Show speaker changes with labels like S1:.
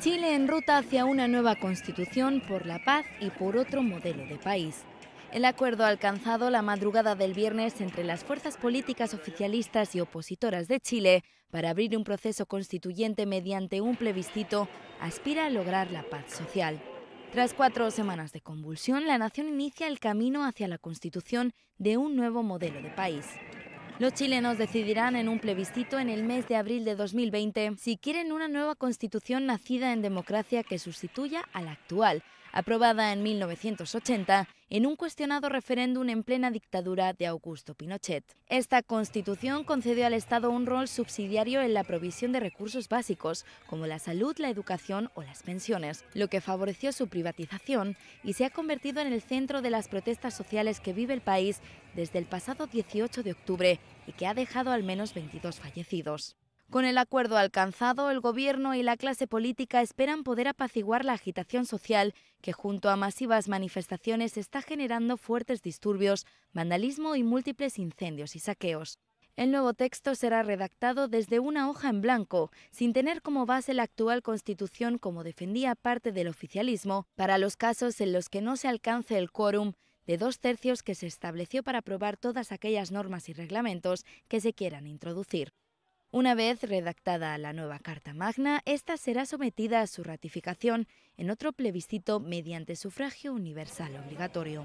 S1: Chile en ruta hacia una nueva constitución por la paz y por otro modelo de país. El acuerdo alcanzado la madrugada del viernes entre las fuerzas políticas oficialistas y opositoras de Chile para abrir un proceso constituyente mediante un plebiscito aspira a lograr la paz social. Tras cuatro semanas de convulsión, la nación inicia el camino hacia la constitución de un nuevo modelo de país. Los chilenos decidirán en un plebiscito en el mes de abril de 2020 si quieren una nueva constitución nacida en democracia que sustituya a la actual, aprobada en 1980 en un cuestionado referéndum en plena dictadura de Augusto Pinochet. Esta constitución concedió al Estado un rol subsidiario en la provisión de recursos básicos, como la salud, la educación o las pensiones, lo que favoreció su privatización y se ha convertido en el centro de las protestas sociales que vive el país desde el pasado 18 de octubre y que ha dejado al menos 22 fallecidos. Con el acuerdo alcanzado, el gobierno y la clase política esperan poder apaciguar la agitación social que junto a masivas manifestaciones está generando fuertes disturbios, vandalismo y múltiples incendios y saqueos. El nuevo texto será redactado desde una hoja en blanco, sin tener como base la actual Constitución como defendía parte del oficialismo, para los casos en los que no se alcance el quórum de dos tercios que se estableció para aprobar todas aquellas normas y reglamentos que se quieran introducir. Una vez redactada la nueva Carta Magna, esta será sometida a su ratificación en otro plebiscito mediante sufragio universal obligatorio.